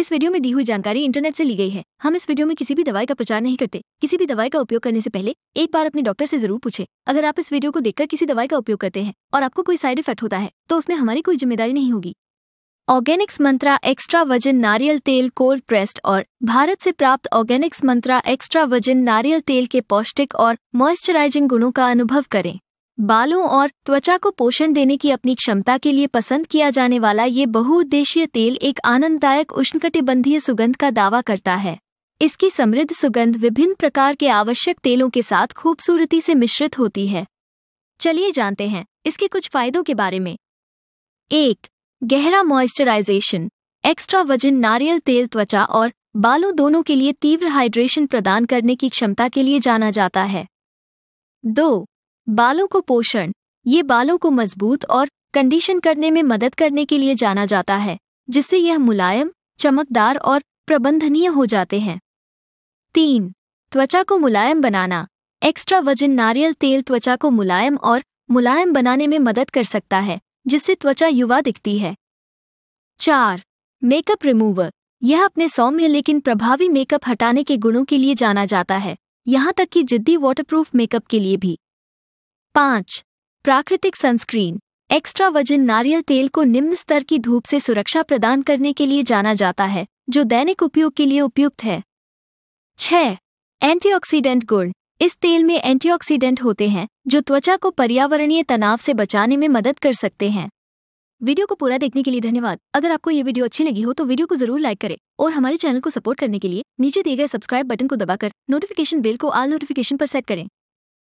इस वीडियो में दी हुई जानकारी इंटरनेट से ली गई है हम इस वीडियो में किसी भी दवाई का प्रचार नहीं करते किसी भी दवाई का उपयोग करने से पहले एक बार अपने डॉक्टर से जरूर पूछे अगर आप इस वीडियो को देखकर किसी दवाई का उपयोग करते हैं और आपको कोई साइड इफेक्ट होता है तो उसमें हमारी कोई जिम्मेदारी नहीं होगी ऑर्गेनिक्स मंत्रा एक्स्ट्रा वजन नारियल तेल कोल्ड प्रेस्ड और भारत से प्राप्त ऑर्गेनिक्स मंत्रा एक्स्ट्रा वजन नारियल तेल के पौष्टिक और मॉइस्चराइजिंग गुणों का अनुभव करें बालों और त्वचा को पोषण देने की अपनी क्षमता के लिए पसंद किया जाने वाला ये बहुउद्देशीय तेल एक आनंददायक उष्णकटिबंधीय सुगंध का दावा करता है इसकी समृद्ध सुगंध विभिन्न प्रकार के आवश्यक तेलों के साथ खूबसूरती से मिश्रित होती है चलिए जानते हैं इसके कुछ फायदों के बारे में एक गहरा मॉइस्चराइजेशन एक्स्ट्रा वजन नारियल तेल त्वचा और बालों दोनों के लिए तीव्र हाइड्रेशन प्रदान करने की क्षमता के लिए जाना जाता है दो बालों को पोषण ये बालों को मजबूत और कंडीशन करने में मदद करने के लिए जाना जाता है जिससे यह मुलायम चमकदार और प्रबंधनीय हो जाते हैं तीन त्वचा को मुलायम बनाना एक्स्ट्रा वजन नारियल तेल त्वचा को मुलायम और मुलायम बनाने में मदद कर सकता है जिससे त्वचा युवा दिखती है चार मेकअप रिमूवर यह अपने सौम्य लेकिन प्रभावी मेकअप हटाने के गुणों के लिए जाना जाता है यहाँ तक कि जिद्दी वाटरप्रूफ मेकअप के लिए भी पाँच प्राकृतिक सनस्क्रीन एक्स्ट्रा वजन नारियल तेल को निम्न स्तर की धूप से सुरक्षा प्रदान करने के लिए जाना जाता है जो दैनिक उपयोग के लिए उपयुक्त है छह एंटीऑक्सीडेंट गुण इस तेल में एंटीऑक्सीडेंट होते हैं जो त्वचा को पर्यावरणीय तनाव से बचाने में मदद कर सकते हैं वीडियो को पूरा देखने के लिए धन्यवाद अगर आपको ये वीडियो अच्छी लगी हो तो वीडियो को जरूर लाइक करें और हमारे चैनल को सपोर्ट करने के लिए नीचे दिए गए सब्सक्राइब बटन को दबाकर नोटिफिकेशन बेल को आल नोटिफिकेशन पर सेट करें